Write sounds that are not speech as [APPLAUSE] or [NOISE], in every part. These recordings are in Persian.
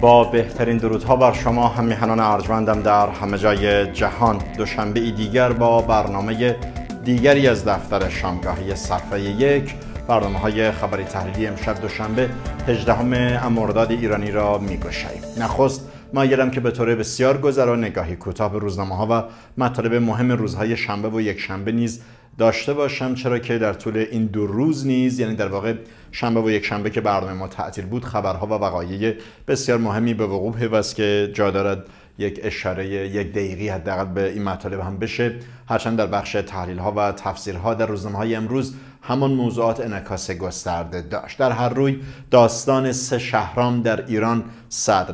با بهترین درودها بر شما همیهنان ارجمندم در همه جای جهان دوشنبه ای دیگر با برنامه دیگری از دفتر شامگاهی صفحه یک برنامه های خبری تحلیلی امشب دوشنبه 18 مرداد ایرانی را میگشاییم نخست مایلم که به طور بسیار گذرا نگاهی کوتاه به روزنامه ها و مطالب مهم روزهای شنبه و یک شنبه نیز داشته باشم چرا که در طول این دو روز نیز یعنی در واقع شنبه و یک شنبه که برنامه ما تعطیل بود خبرها و وقایع بسیار مهمی به وقوع پیوست که جا دارد یک اشاره یک دقیقی حداقل به این مطالب هم بشه هرچند در بخش تحلیل ها و تفسیرها در روزنامه های امروز همان موضوعات انعکاس گسترده داشت در هر روی داستان سه شهرام در ایران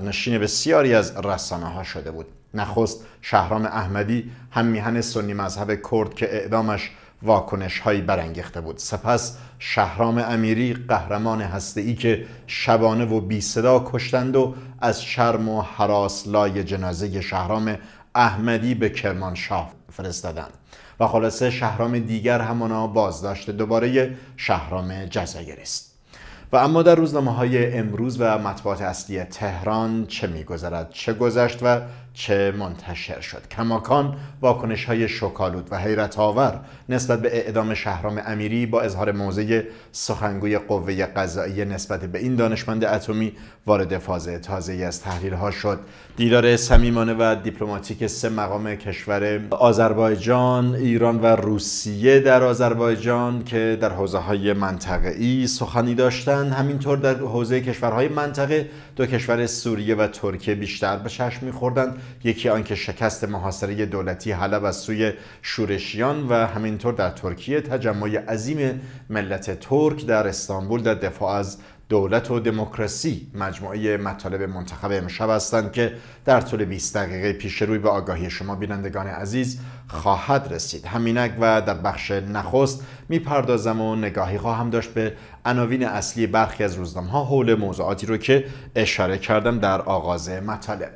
نشین بسیاری از رسانه ها شده بود نخست شهرام احمدی هم میهن سنی مذهب کرد که اعدامش واکنش هایی برانگیخته بود سپس شهرام امیری قهرمان هسته ای که شبانه و بی صدا کشتند و از شرم و حراس لای جنازه شهرام احمدی به کرمانشاه فرستادند و خلاصه شهرام دیگر همانا بازداشت دوباره شهرام جزایر است و اما در روزنامه های امروز و مطبوعات اصلی تهران چه میگذرد چه گذشت و چه منتشر شد کماکان واکنش های شکالود و حیرت آور نسبت به اعدام شهرام امیری با اظهار موضع سخنگوی قوه قضایی نسبت به این دانشمند اتمی وارد فاز تازه از تحلیل ها شد دیدار صمیمانه و دیپلماتیک سه مقام کشور آذربایجان ایران و روسیه در آذربایجان که در حوزه های منطقه ای سخنی داشتند همینطور در حوزه کشورهای منطقه دو کشور سوریه و ترکیه بیشتر به چشم میخوردند یکی آنکه شکست محاصره دولتی حلب از سوی شورشیان و همینطور در ترکیه تجمع عظیم ملت ترک در استانبول در دفاع از دولت و دموکراسی مجموعه مطالب منتخب امشب هستند که در طول 20 دقیقه پیش روی به آگاهی شما بینندگان عزیز خواهد رسید همینک و در بخش نخست میپردازم و نگاهی خواهم داشت به عناوین اصلی برخی از روزنامه ها حول موضوعاتی رو که اشاره کردم در آغاز مطالب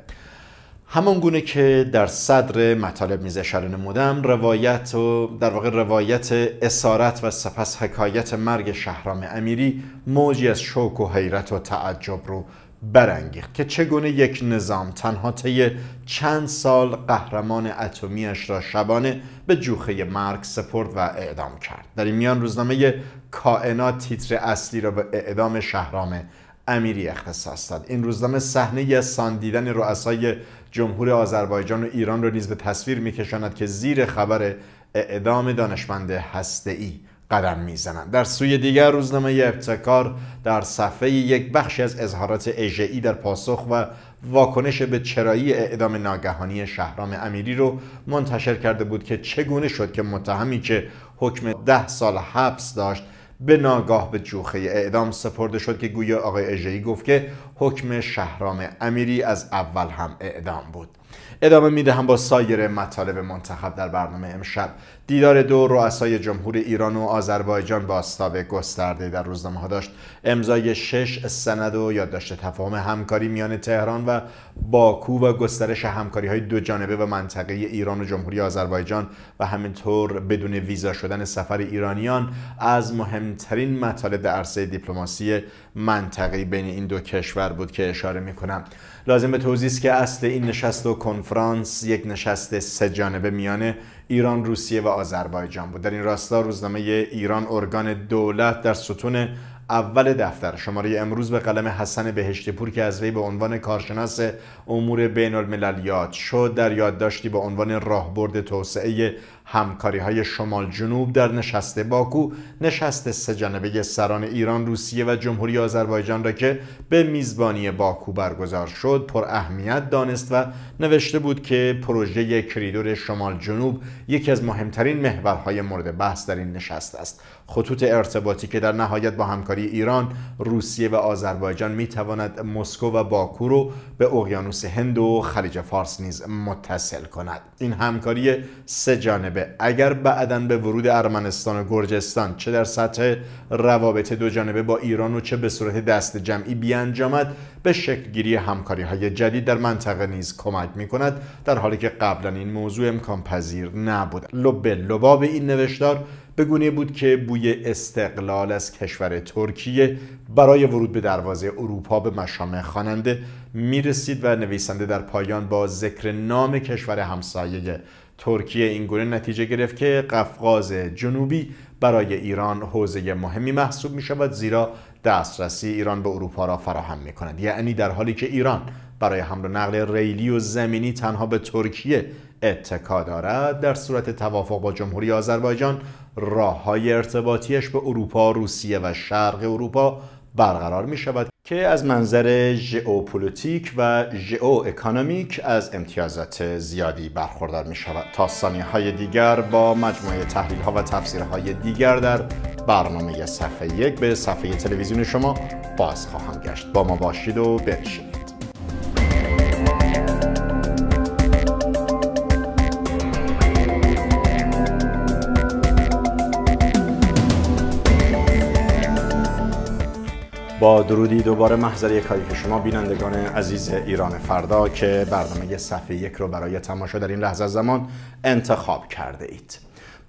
همان گونه که در صدر مطالب میز اشاره نمودم روایت و در واقع روایت اسارت و سپس حکایت مرگ شهرام امیری موجی از شوک و حیرت و تعجب رو برانگیخت که چگونه یک نظام تنها طی چند سال قهرمان اتمیش را شبانه به جوخه مرگ سپرد و اعدام کرد در این میان روزنامه کائنات تیتر اصلی را به اعدام شهرام امیری اختصاص داد این روزنامه صحنه از سان دیدن رؤسای جمهور آذربایجان و ایران را نیز به تصویر میکشاند که زیر خبر اعدام دانشمند هسته‌ای قدم میزنند در سوی دیگر روزنامه ابتکار در صفحه یک بخشی از اظهارات اژهای در پاسخ و واکنش به چرایی اعدام ناگهانی شهرام امیری رو منتشر کرده بود که چگونه شد که متهمی که حکم ده سال حبس داشت به ناگاه به جوخه اعدام سپرده شد که گویا آقای اژهی گفت که حکم شهرام امیری از اول هم اعدام بود ادامه هم با سایر مطالب منتخب در برنامه امشب دیدار دو رؤسای جمهور ایران و آذربایجان با گسترده در روزنامه ها داشت امضای شش سند و یادداشت تفاهم همکاری میان تهران و باکو و گسترش همکاری های دو جانبه و منطقه ایران و جمهوری آذربایجان و همینطور بدون ویزا شدن سفر ایرانیان از مهمترین مطالب در عرصه دیپلماسی منطقه‌ای بین این دو کشور بود که اشاره میکنم لازم به توضیح است که اصل این نشست و کنفرانس یک نشست سه جانبه میان ایران روسیه و آذربایجان بود در این راستا روزنامه ایران ارگان دولت در ستون اول دفتر شماره امروز به قلم حسن بهشتی پور که از وی به عنوان کارشناس امور بین یاد شد در یادداشتی به عنوان راهبرد توسعه همکاری های شمال جنوب در نشست باکو نشست سه جانبه سران ایران روسیه و جمهوری آذربایجان را که به میزبانی باکو برگزار شد پر اهمیت دانست و نوشته بود که پروژه کریدور شمال جنوب یکی از مهمترین محورهای مورد بحث در این نشست است خطوط ارتباطی که در نهایت با همکاری ایران روسیه و آذربایجان میتواند مسکو و باکو رو به اقیانوس هند و خلیج فارس نیز متصل کند این همکاری سه جانبه اگر بعدا به ورود ارمنستان و گرجستان چه در سطح روابط دو جانبه با ایران و چه به صورت دست جمعی بیانجامد به شکلگیری همکاری های جدید در منطقه نیز کمک می کند در حالی که قبلا این موضوع امکان پذیر نبود لب لباب این نوشتار به بود که بوی استقلال از کشور ترکیه برای ورود به دروازه اروپا به مشامه خواننده میرسید و نویسنده در پایان با ذکر نام کشور همسایه ترکیه گونه نتیجه گرفت که قفقاز جنوبی برای ایران حوزه مهمی محسوب می شود زیرا دسترسی ایران به اروپا را فراهم می کند یعنی در حالی که ایران برای حمل و نقل ریلی و زمینی تنها به ترکیه اتکا دارد در صورت توافق با جمهوری آذربایجان راه های ارتباطیش به اروپا، روسیه و شرق اروپا برقرار می شود که از منظر ژئوپلیتیک و ژئو اکانومیک از امتیازات زیادی برخوردار می شود تا ثانیه های دیگر با مجموعه تحلیل ها و تفسیرهای دیگر در برنامه صفحه یک به صفحه تلویزیون شما باز خواهم گشت با ما باشید و بنشینید با درودی دوباره محضر یک که شما بینندگان عزیز ایران فردا که برنامه صفحه یک رو برای تماشا در این لحظه زمان انتخاب کرده اید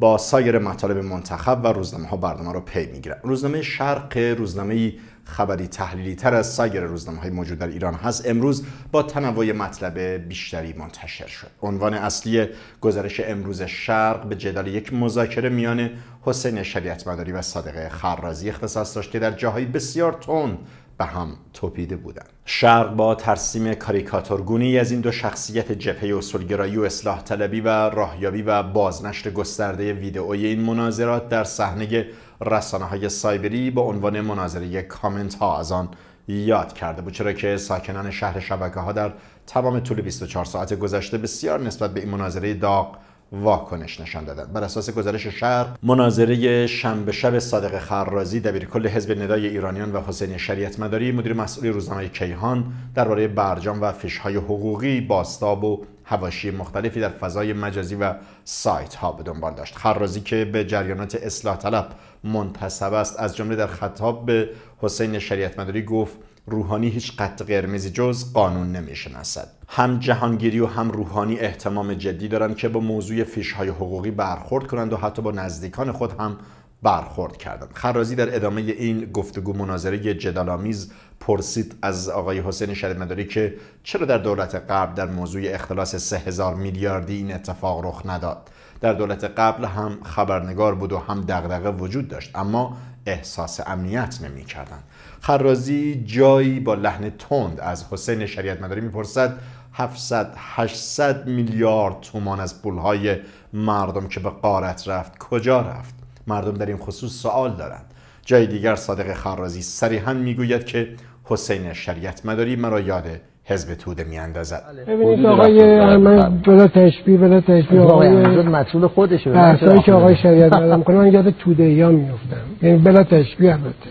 با سایر مطالب منتخب و روزنامه ها برنامه رو پی میگیرن روزنامه شرق روزنامه خبری تحلیلی تر از سایر روزنامه های موجود در ایران هست امروز با تنوع مطلب بیشتری منتشر شد عنوان اصلی گزارش امروز شرق به جدال یک مذاکره میان حسین مداری و صادق خرازی اختصاص داشت که در جاهای بسیار تند به هم توپیده بودند شرق با ترسیم کاریکاتورگونی از این دو شخصیت جبهه اصولگرایی و اصلاح طلبی و راهیابی و بازنشر گسترده ویدئوی این مناظرات در صحنه رسانه های سایبری با عنوان مناظره کامنت ها از آن یاد کرده بود چرا که ساکنان شهر شبکه ها در تمام طول 24 ساعت گذشته بسیار نسبت به این مناظره داغ واکنش نشان دادن بر اساس گزارش شهر مناظره شنبه شب صادق خرازی کل حزب ندای ایرانیان و حسین شریعت مداری مدیر مسئول روزنامه کیهان درباره برجام و فشهای حقوقی باستاب و هواشی مختلفی در فضای مجازی و سایت ها به دنبال داشت خرازی که به جریانات اصلاح طلب منتصب است از جمله در خطاب به حسین شریعت مداری گفت روحانی هیچ قط قرمزی جز قانون نمیشناسد هم جهانگیری و هم روحانی احتمام جدی دارند که با موضوع فیش های حقوقی برخورد کنند و حتی با نزدیکان خود هم برخورد کردند خرازی در ادامه این گفتگو مناظره جدالآمیز پرسید از آقای حسین شریمداری که چرا در دولت قبل در موضوع اختلاس 3000 میلیاردی این اتفاق رخ نداد در دولت قبل هم خبرنگار بود و هم دغدغه وجود داشت اما احساس امنیت نمی کردن. خرازی جایی با لحن تند از حسین شریعت مداری میپرسد 700 800 میلیارد تومان از پولهای مردم که به قارت رفت کجا رفت مردم در این خصوص سوال دارند جای دیگر صادق خرازی می میگوید که حسین شریعت مداری مرا یاد حزب توده میاندازد بله. ببینید خب، آقای بله، بله، من بلا تشبیه بلا تشبیه آقای مسئول خودشه بحثایی که آقای شریعت [LAUGHS] مدام کنه من یاد توده یا میفتم یعنی بلا تشبیه البته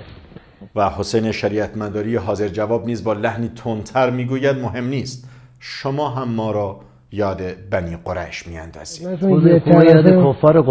و حسین شریعت مداری حاضر جواب نیز با لحنی تندتر میگوید مهم نیست شما هم ما را یاد بنی قریش میاندازید خب، خب، یاد کفار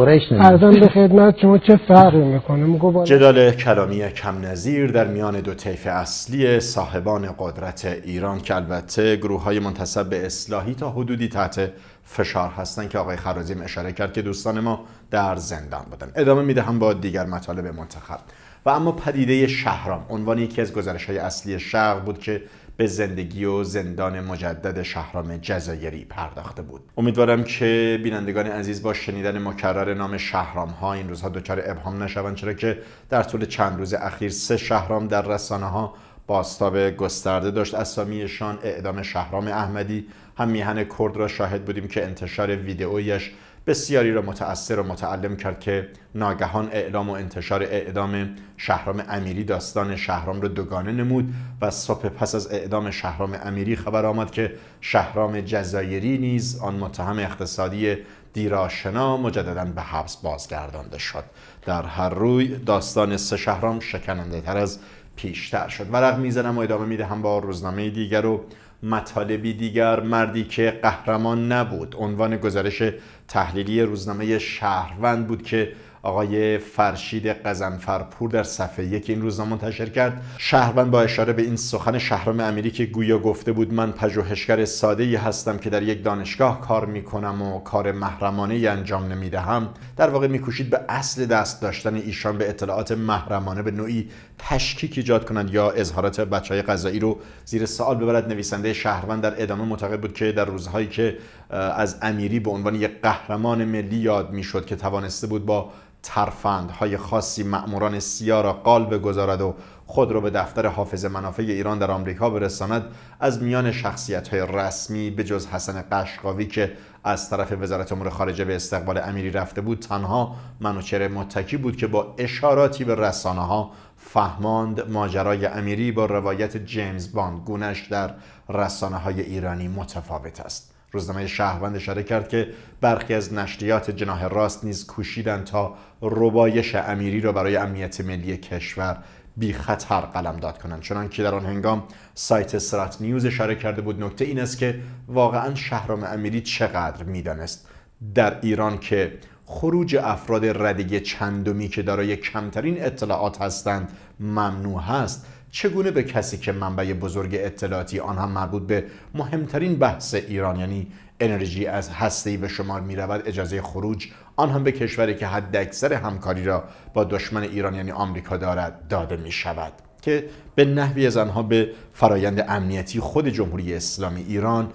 به خدمت شما چه فرقی میکنه جدال کلامی کم نظیر در میان دو طیف اصلی صاحبان قدرت ایران که البته گروه های منتصب به اصلاحی تا حدودی تحت فشار هستند که آقای خرازیم اشاره کرد که دوستان ما در زندان بودن ادامه میدهم با دیگر مطالب منتخب و اما پدیده شهرام عنوان یکی از گزارش های اصلی شهر بود که به زندگی و زندان مجدد شهرام جزایری پرداخته بود امیدوارم که بینندگان عزیز با شنیدن مکرر نام شهرام ها این روزها دچار ابهام نشوند چرا که در طول چند روز اخیر سه شهرام در رسانه ها باستاب گسترده داشت اسامیشان اعدام شهرام احمدی هم میهن کرد را شاهد بودیم که انتشار ویدئویش بسیاری را متأثر و متعلم کرد که ناگهان اعلام و انتشار اعدام شهرام امیری داستان شهرام را دوگانه نمود و صبح پس از اعدام شهرام امیری خبر آمد که شهرام جزایری نیز آن متهم اقتصادی دیراشنا مجددا به حبس بازگردانده شد در هر روی داستان سه شهرام شکننده تر از پیشتر شد ورق میزنم و ادامه میدهم با روزنامه دیگر و مطالبی دیگر مردی که قهرمان نبود عنوان گزارش تحلیلی روزنامه شهروند بود که آقای فرشید قزنفرپور در صفحه یک این روزنامه منتشر کرد شهروند با اشاره به این سخن شهرام امیری که گویا گفته بود من پژوهشگر ساده ای هستم که در یک دانشگاه کار میکنم و کار محرمانه انجام نمیدهم در واقع میکوشید به اصل دست داشتن ایشان به اطلاعات محرمانه به نوعی تشکیک ایجاد کنند یا اظهارات بچه های غذایی رو زیر سوال ببرد نویسنده شهروند در ادامه معتقد بود که در روزهایی که از امیری به عنوان یک قهرمان ملی یاد میشد که توانسته بود با ترفندهای خاصی مأموران سیا را قال بگذارد و خود را به دفتر حافظ منافع ایران در آمریکا برساند از میان شخصیت های رسمی به جز حسن قشقاوی که از طرف وزارت امور خارجه به استقبال امیری رفته بود تنها منوچهر متکی بود که با اشاراتی به رسانه ها فهماند ماجرای امیری با روایت جیمز باند گونش در رسانه های ایرانی متفاوت است روزنامه شهروند اشاره کرد که برخی از نشریات جناه راست نیز کوشیدند تا ربایش امیری را برای امنیت ملی کشور بی خطر قلمداد کنند چنان که در آن هنگام سایت سرات نیوز اشاره کرده بود نکته این است که واقعا شهرام امیری چقدر میدانست در ایران که خروج افراد رده چندمی که دارای کمترین اطلاعات هستند ممنوع هست چگونه به کسی که منبع بزرگ اطلاعاتی آن هم مربوط به مهمترین بحث ایران یعنی انرژی از هسته‌ای به شمار می رود اجازه خروج آن هم به کشوری که حد اکثر همکاری را با دشمن ایران یعنی آمریکا دارد داده می شود که به نحوی از آنها به فرایند امنیتی خود جمهوری اسلامی ایران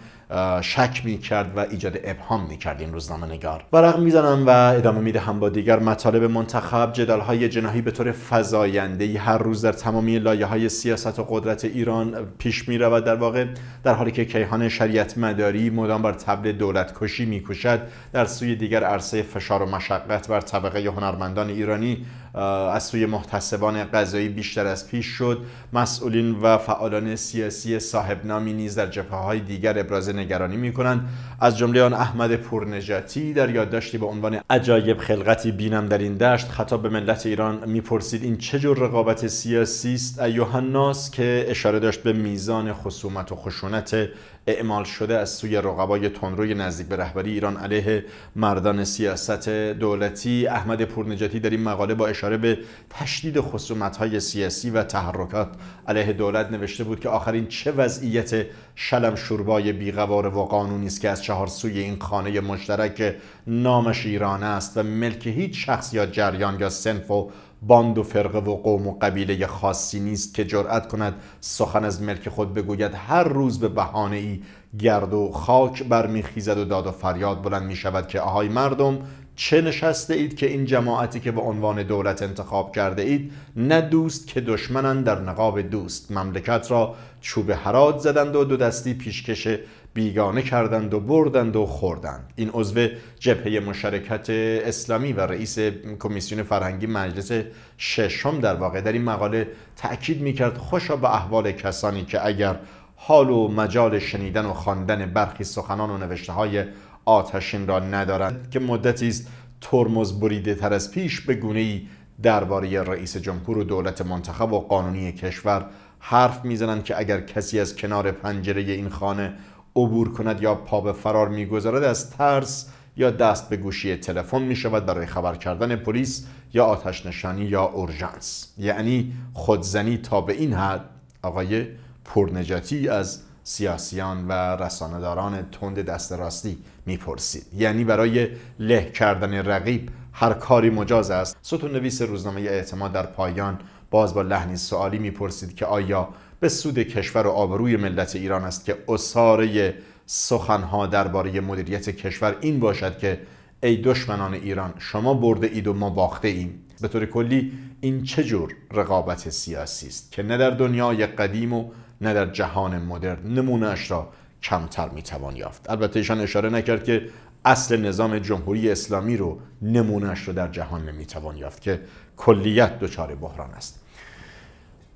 شک کرد و ایجاد ابهام کرد این روزنامه نگار ورق میزنم و ادامه میده هم با دیگر مطالب منتخب جدال های جناهی به طور فزایندهای هر روز در تمامی لایه های سیاست و قدرت ایران پیش می رود در واقع در حالی که کیهان شریعت مداری مدام بر تبل دولت کشی می کشد در سوی دیگر عرصه فشار و مشقت بر طبقه هنرمندان ایرانی از سوی محتسبان قضایی بیشتر از پیش شد مسئولین و فعالان سیاسی صاحب نامی نیز در جبهه های دیگر ابراز نگرانی کنند از جمله آن احمد پورنجاتی در یادداشتی به عنوان عجایب خلقتی بینم در این دشت خطاب به ملت ایران میپرسید این چه جور رقابت سیاسی است ایوهناس که اشاره داشت به میزان خصومت و خشونت اعمال شده از سوی رقبای تندروی نزدیک به رهبری ایران علیه مردان سیاست دولتی احمد پورنجاتی در این مقاله با اشاره به تشدید خصومت‌های سیاسی و تحرکات علیه دولت نوشته بود که آخرین چه وضعیت شلم شوربای بیغوار و قانونی است که از چهار سوی این خانه مشترک نامش ایران است و ملک هیچ شخص یا جریان یا سنف و باند و فرقه و قوم و قبیله خاصی نیست که جرأت کند سخن از ملک خود بگوید هر روز به بهانه ای گرد و خاک برمیخیزد و داد و فریاد بلند می شود که آهای مردم چه نشسته اید که این جماعتی که به عنوان دولت انتخاب کرده اید نه دوست که دشمنن در نقاب دوست مملکت را چوب حراد زدند و دو دستی پیشکش بیگانه کردند و بردند و خوردند این عضو جبهه مشارکت اسلامی و رئیس کمیسیون فرهنگی مجلس ششم در واقع در این مقاله تاکید میکرد خوشا به احوال کسانی که اگر حال و مجال شنیدن و خواندن برخی سخنان و نوشته های آتشین را ندارند که مدتی است ترمز بریده تر از پیش به گونه ای درباره رئیس جمهور و دولت منتخب و قانونی کشور حرف میزنند که اگر کسی از کنار پنجره این خانه عبور کند یا پا به فرار میگذارد از ترس یا دست به گوشی تلفن می شود برای خبر کردن پلیس یا آتش نشانی یا اورژانس یعنی خودزنی تا به این حد آقای پرنجاتی از سیاسیان و رسانهداران تند دست راستی میپرسید یعنی برای له کردن رقیب هر کاری مجاز است ستون نویس روزنامه اعتماد در پایان باز با لحنی سوالی میپرسید که آیا به سود کشور و آبروی ملت ایران است که اساره سخنها درباره مدیریت کشور این باشد که ای دشمنان ایران شما برده اید و ما باخته ایم به طور کلی این چه جور رقابت سیاسی است که نه در دنیای قدیم و نه در جهان مدرن اش را کمتر میتوان یافت البته ایشان اشاره نکرد که اصل نظام جمهوری اسلامی رو نمونهش رو در جهان نمیتوان یافت که کلیت دچار بحران است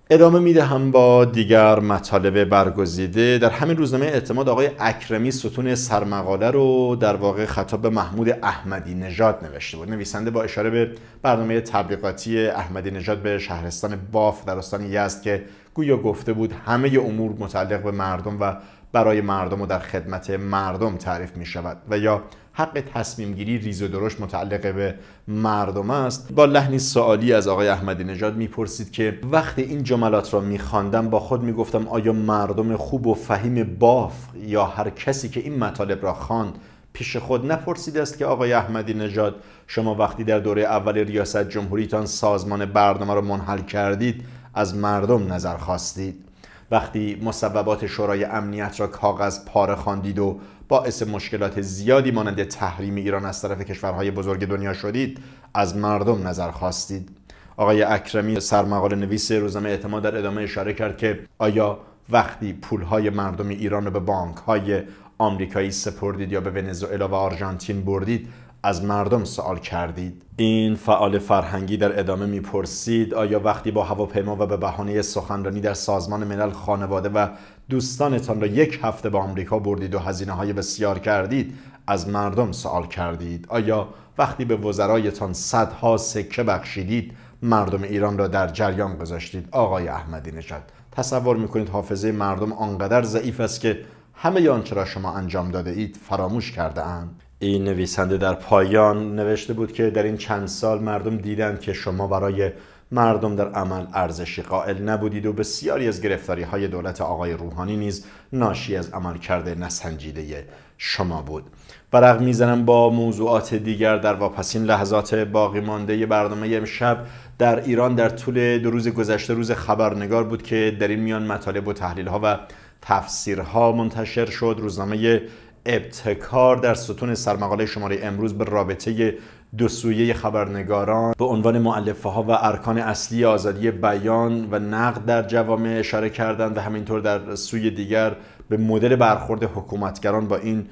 ادامه هم با دیگر مطالب برگزیده در همین روزنامه اعتماد آقای اکرمی ستون سرمقاله رو در واقع خطاب به محمود احمدی نژاد نوشته بود نویسنده با اشاره به برنامه تبلیغاتی احمدی نژاد به شهرستان باف در استان یزد که گویا گفته بود همه امور متعلق به مردم و برای مردم و در خدمت مردم تعریف می شود و یا حق تصمیم گیری ریز و درشت متعلق به مردم است با لحنی سوالی از آقای احمدی نژاد میپرسید که وقتی این جملات را میخواندم با خود میگفتم آیا مردم خوب و فهیم باف یا هر کسی که این مطالب را خواند پیش خود نپرسیده است که آقای احمدی نژاد شما وقتی در دوره اول ریاست جمهوریتان سازمان برنامه را منحل کردید از مردم نظر خواستید وقتی مصوبات شورای امنیت را کاغذ پاره خواندید و باعث مشکلات زیادی مانند تحریم ایران از طرف کشورهای بزرگ دنیا شدید از مردم نظر خواستید آقای اکرمی سرمقاله نویس روزنامه اعتماد در ادامه اشاره کرد که آیا وقتی پولهای مردم ایران رو به بانکهای آمریکایی سپردید یا به ونزوئلا و آرژانتین بردید از مردم سوال کردید این فعال فرهنگی در ادامه میپرسید آیا وقتی با هواپیما و به بهانه سخنرانی در سازمان ملل خانواده و دوستانتان را یک هفته به آمریکا بردید و هزینه های بسیار کردید از مردم سوال کردید آیا وقتی به وزرایتان صدها سکه بخشیدید مردم ایران را در جریان گذاشتید آقای احمدی نژاد تصور میکنید حافظه مردم آنقدر ضعیف است که همه آنچه را شما انجام داده اید فراموش کرده اند این نویسنده در پایان نوشته بود که در این چند سال مردم دیدند که شما برای مردم در عمل ارزشی قائل نبودید و بسیاری از گرفتاری های دولت آقای روحانی نیز ناشی از کرده نسنجیده شما بود برق میزنم با موضوعات دیگر در واپسین لحظات باقی مانده برنامه امشب در ایران در طول دو روز گذشته روز خبرنگار بود که در این میان مطالب و تحلیل ها و تفسیرها منتشر شد روزنامه ابتکار در ستون سرمقاله شماره امروز به رابطه دو سویه خبرنگاران به عنوان معلفه ها و ارکان اصلی آزادی بیان و نقد در جوامع اشاره کردند و همینطور در سوی دیگر به مدل برخورد حکومتگران با این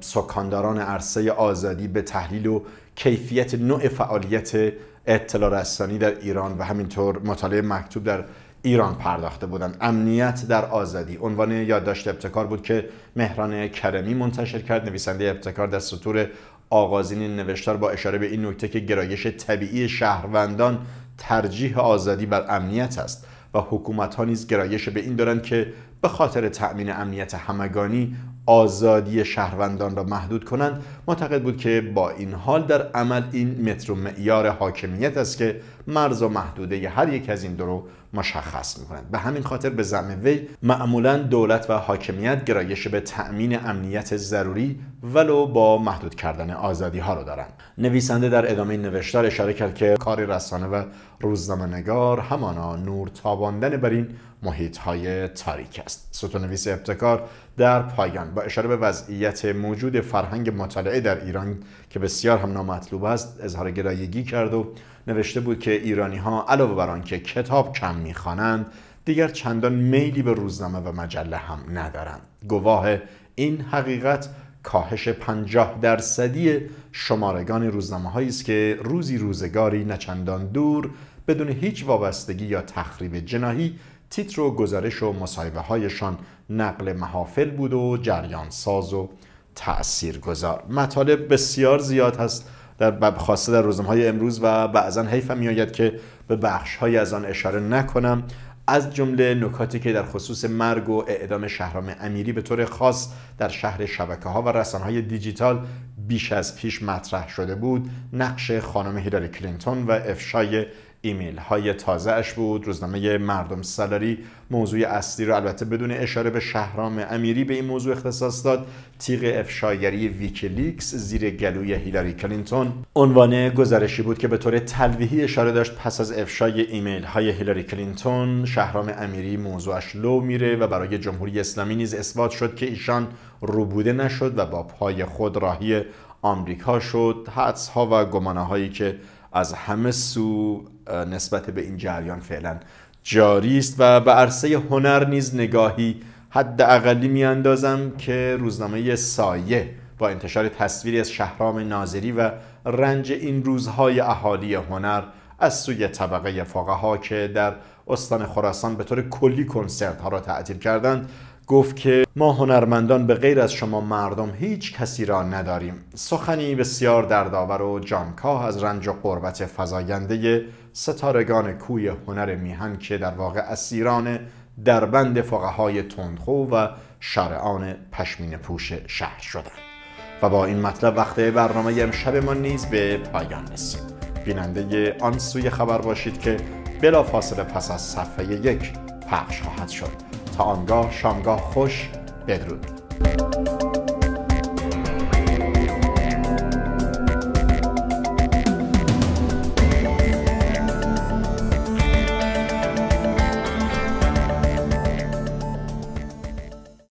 سکانداران عرصه آزادی به تحلیل و کیفیت نوع فعالیت اطلاع رسانی در ایران و همینطور مطالعه مکتوب در ایران پرداخته بودند امنیت در آزادی عنوان یادداشت ابتکار بود که مهران کرمی منتشر کرد نویسنده ابتکار در سطور آغازین این نوشتار با اشاره به این نکته که گرایش طبیعی شهروندان ترجیح آزادی بر امنیت است و حکومت ها نیز گرایش به این دارند که به خاطر تأمین امنیت همگانی آزادی شهروندان را محدود کنند معتقد بود که با این حال در عمل این متر و معیار حاکمیت است که مرز و محدوده هر یک از این دو رو مشخص میکنند به همین خاطر به زعم وی معمولا دولت و حاکمیت گرایش به تأمین امنیت ضروری ولو با محدود کردن آزادی ها رو دارند نویسنده در ادامه نوشتار اشاره کرد که کار رسانه و نگار همانا نور تاباندن بر این محیط های تاریک است ستونویس ابتکار در پایان با اشاره به وضعیت موجود فرهنگ مطالعه در ایران که بسیار هم نامطلوب است اظهار گرایگی کرد و نوشته بود که ایرانی ها علاوه بر آنکه کتاب کم میخوانند دیگر چندان میلی به روزنامه و مجله هم ندارند گواه این حقیقت کاهش پنجاه درصدی شمارگان روزنامه است که روزی روزگاری نچندان دور بدون هیچ وابستگی یا تخریب جناهی تیتر و گزارش و مصاحبه هایشان نقل محافل بود و جریان ساز و تأثیر گذار مطالب بسیار زیاد هست در خاصه در روزم های امروز و بعضا حیفم میآید که به بخش های از آن اشاره نکنم از جمله نکاتی که در خصوص مرگ و اعدام شهرام امیری به طور خاص در شهر شبکه ها و رسان های دیجیتال بیش از پیش مطرح شده بود نقش خانم هیلاری کلینتون و افشای ایمیل های تازه اش بود روزنامه مردم سالاری موضوع اصلی رو البته بدون اشاره به شهرام امیری به این موضوع اختصاص داد تیغ افشاگری ویکیلیکس زیر گلوی هیلاری کلینتون عنوان گزارشی بود که به طور تلویحی اشاره داشت پس از افشای ایمیل های هیلاری کلینتون شهرام امیری موضوعش لو میره و برای جمهوری اسلامی نیز اثبات شد که ایشان روبوده نشد و با پای خود راهی آمریکا شد حدس ها و گمانه هایی که از همه سو نسبت به این جریان فعلا جاری است و به عرصه هنر نیز نگاهی حد اقلی میاندازم که روزنامه سایه با انتشار تصویری از شهرام ناظری و رنج این روزهای اهالی هنر از سوی طبقه فقها که در استان خراسان به طور کلی کنسرت ها را تعطیل کردند گفت که ما هنرمندان به غیر از شما مردم هیچ کسی را نداریم سخنی بسیار دردآور و جانکاه از رنج و قربت فزاینده ستارگان کوی هنر میهن که در واقع اسیران دربند فقهای تندخو و شرعان پشمین پوش شهر شدند و با این مطلب وقت برنامه امشب ما نیز به پایان رسید بیننده آن سوی خبر باشید که بلافاصله پس از صفحه یک پخش خواهد شد تا آنگاه شامگاه خوش بدرود